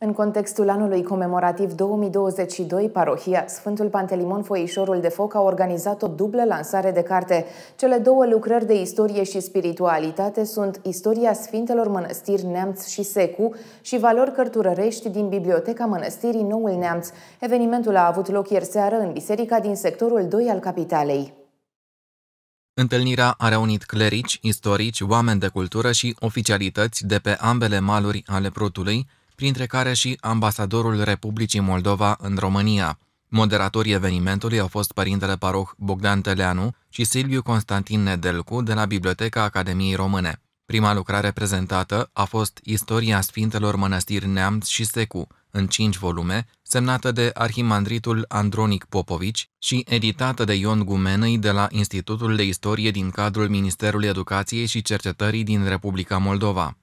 În contextul anului comemorativ 2022, parohia Sfântul Pantelimon Foișorul de Foc a organizat o dublă lansare de carte. Cele două lucrări de istorie și spiritualitate sunt Istoria Sfintelor Mănăstiri Neamț și Secu și Valori Cărturărești din Biblioteca Mănăstirii Noul Neamț. Evenimentul a avut loc ieri seară în biserica din sectorul 2 al capitalei. Întâlnirea a reunit clerici, istorici, oameni de cultură și oficialități de pe ambele maluri ale Prutului, printre care și ambasadorul Republicii Moldova în România. Moderatorii evenimentului au fost părintele paroh Bogdan Teleanu și Silviu Constantin Nedelcu de la Biblioteca Academiei Române. Prima lucrare prezentată a fost Istoria Sfintelor Mănăstiri Neamț și Secu, în cinci volume, semnată de arhimandritul Andronic Popovici și editată de Ion Gumenei de la Institutul de Istorie din cadrul Ministerului Educației și Cercetării din Republica Moldova.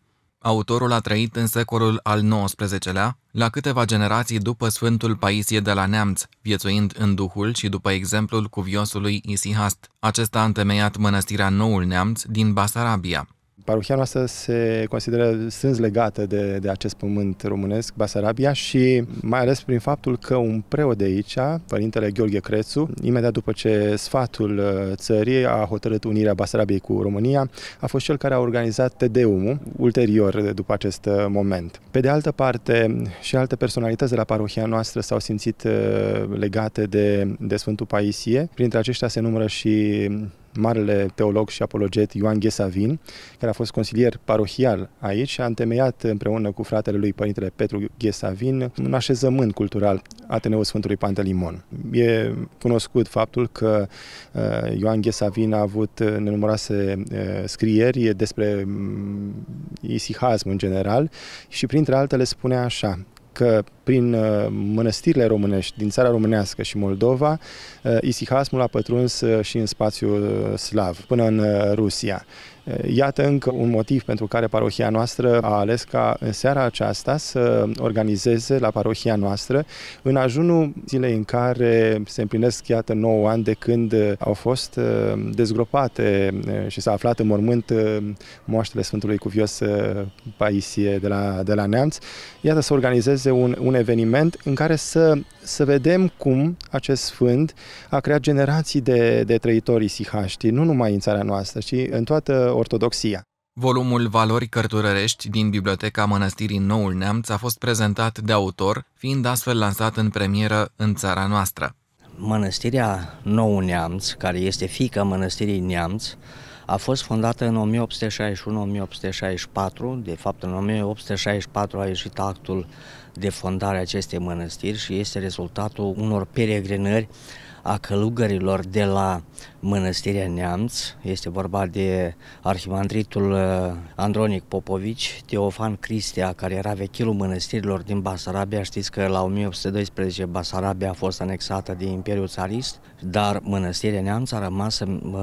Autorul a trăit în secolul al XIX-lea, la câteva generații după Sfântul Paisie de la Neamț, viețuind în duhul și după exemplul cuviosului Isihast. Acesta a întemeiat mănăstirea Noul Neamț din Basarabia. Parohia noastră se consideră sâns legată de, de acest pământ românesc, Basarabia, și mai ales prin faptul că un preot de aici, părintele Gheorghe Crețu, imediat după ce sfatul uh, țării a hotărât unirea Basarabiei cu România, a fost cel care a organizat Tedeumul ulterior după acest uh, moment. Pe de altă parte, și alte personalități de la parohia noastră s-au simțit uh, legate de, de Sfântul Paisie. Printre aceștia se numără și marele teolog și apologet Ioan Ghesavin, care a fost consilier parohial aici și a întemeiat împreună cu fratele lui Părintele Petru Ghesavin un așezământ cultural Ateneul Sfântului Pantelimon. E cunoscut faptul că uh, Ioan Ghesavin a avut uh, nenumărase uh, scrieri despre mm, isihasm în general și printre altele spune așa că prin uh, mănăstirile românești din țara românească și Moldova, uh, isihasmul a pătruns uh, și în spațiul slav, până în Rusia. Iată încă un motiv pentru care parohia noastră a ales ca în seara aceasta să organizeze la parohia noastră în ajunul zilei în care se împlinesc, iată, 9 ani de când uh, au fost uh, dezgropate uh, și s-a aflat în mormânt moaștele Sfântului Cuvios Paisie de la, de la Neamț. Iată să organizeze un, un eveniment în care să, să vedem cum acest sfânt a creat generații de, de trăitori sihaști, nu numai în țara noastră, ci în toată ortodoxia. Volumul Valori cărturărești din Biblioteca Mănăstirii Noul Neamț a fost prezentat de autor, fiind astfel lansat în premieră în țara noastră. Mănăstirea Noul Neamț, care este fica Mănăstirii Neamț, a fost fondată în 1861-1864. De fapt, în 1864 a ieșit actul de fondare a acestei mănăstiri și este rezultatul unor peregrinări a călugărilor de la Mănăstirea Neamț. Este vorba de arhimandritul uh, Andronic Popovici, Teofan Cristea, care era vechilul mănăstirilor din Basarabia. Știți că la 1812 Basarabia a fost anexată de Imperiul Țarist, dar Mănăstirea Neamț a rămas să, uh,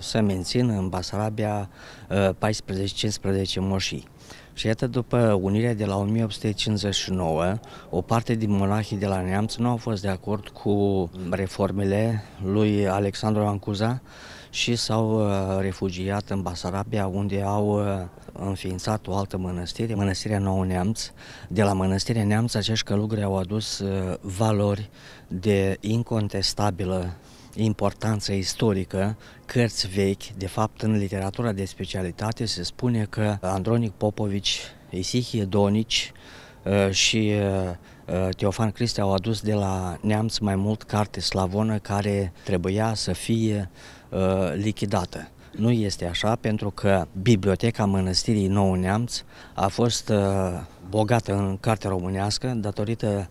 să mențină în Basarabia 14-15 uh, moșii. Și iată, după unirea de la 1859, o parte din monahii de la Neamț nu au fost de acord cu reformele lui Alexandru Ancuza și s-au uh, refugiat în Basarabia, unde au uh, înființat o altă mănăstire, Mănăstirea Nou Neamț. De la Mănăstirea Neamț acești călugări au adus uh, valori de incontestabilă importanță istorică, cărți vechi, de fapt în literatura de specialitate se spune că Andronic Popovici, Isihie Donici uh, și uh, uh, Teofan Cristi au adus de la neamț mai mult carte slavonă care trebuia să fie lichidată. Nu este așa pentru că biblioteca mănăstirii Nou Neamț a fost bogată în carte românească datorită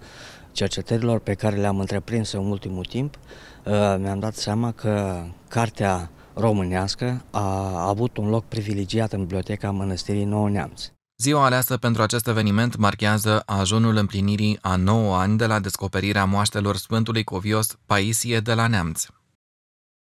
cercetărilor pe care le-am întreprins în ultimul timp, Uh, mi-am dat seama că cartea românească a avut un loc privilegiat în biblioteca Mănăstirii Nouă Neamț. Ziua aleasă pentru acest eveniment marchează ajunul împlinirii a 9 ani de la descoperirea moaștelor Sfântului Covios Paisie de la Neamț.